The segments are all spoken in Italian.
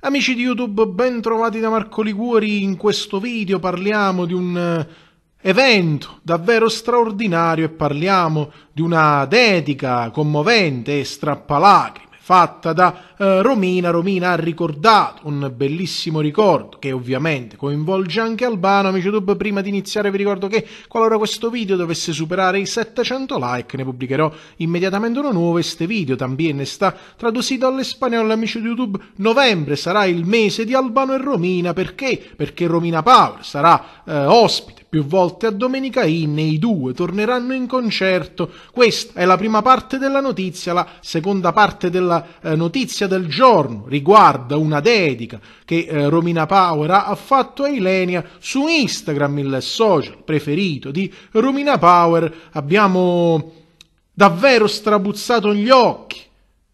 Amici di YouTube, ben trovati da Marco Liguori. In questo video parliamo di un eh, evento davvero straordinario e parliamo di una dedica commovente e strappalacrime fatta da eh, Romina. Romina ha ricordato un bellissimo ricordo che ovviamente coinvolge anche Albano. Amici YouTube, prima di iniziare vi ricordo che qualora questo video dovesse superare i 700 like ne pubblicherò immediatamente uno nuovo. Este video también está traducido all'espagnolo, amici di YouTube. Novembre sarà il mese di Albano e Romina. Perché? Perché Romina Power sarà eh, ospite più volte a Domenica Inn e i due torneranno in concerto. Questa è la prima parte della notizia, la seconda parte della eh, notizia del giorno riguarda una dedica che eh, Romina Power ha fatto a Ilenia su Instagram, il social preferito di Romina Power. Abbiamo davvero strabuzzato gli occhi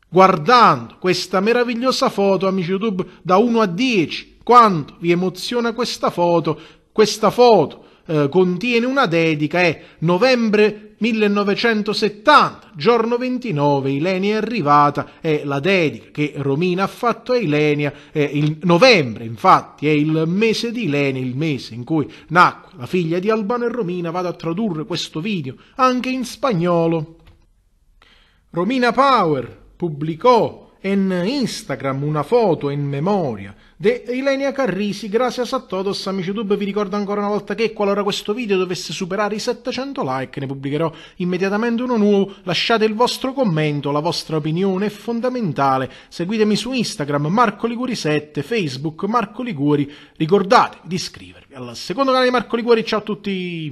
guardando questa meravigliosa foto, amici YouTube, da 1 a 10. Quanto vi emoziona questa foto? Questa foto eh, contiene una dedica è novembre 1970, giorno 29, Ilenia è arrivata, è la dedica che Romina ha fatto a Ilenia, eh, il novembre infatti è il mese di Ilenia, il mese in cui nacque la figlia di Albano e Romina, vado a tradurre questo video anche in spagnolo. Romina Power pubblicò en Instagram una foto in memoria di Ilenia Carrisi. Grazie a todos, amici YouTube. Vi ricordo ancora una volta che qualora questo video dovesse superare i 700 like, ne pubblicherò immediatamente uno nuovo. Lasciate il vostro commento, la vostra opinione è fondamentale. Seguitemi su Instagram Marco Liguri7, Facebook Marco Liguri. Ricordate di iscrivervi al secondo canale di Marco Liguri. Ciao a tutti!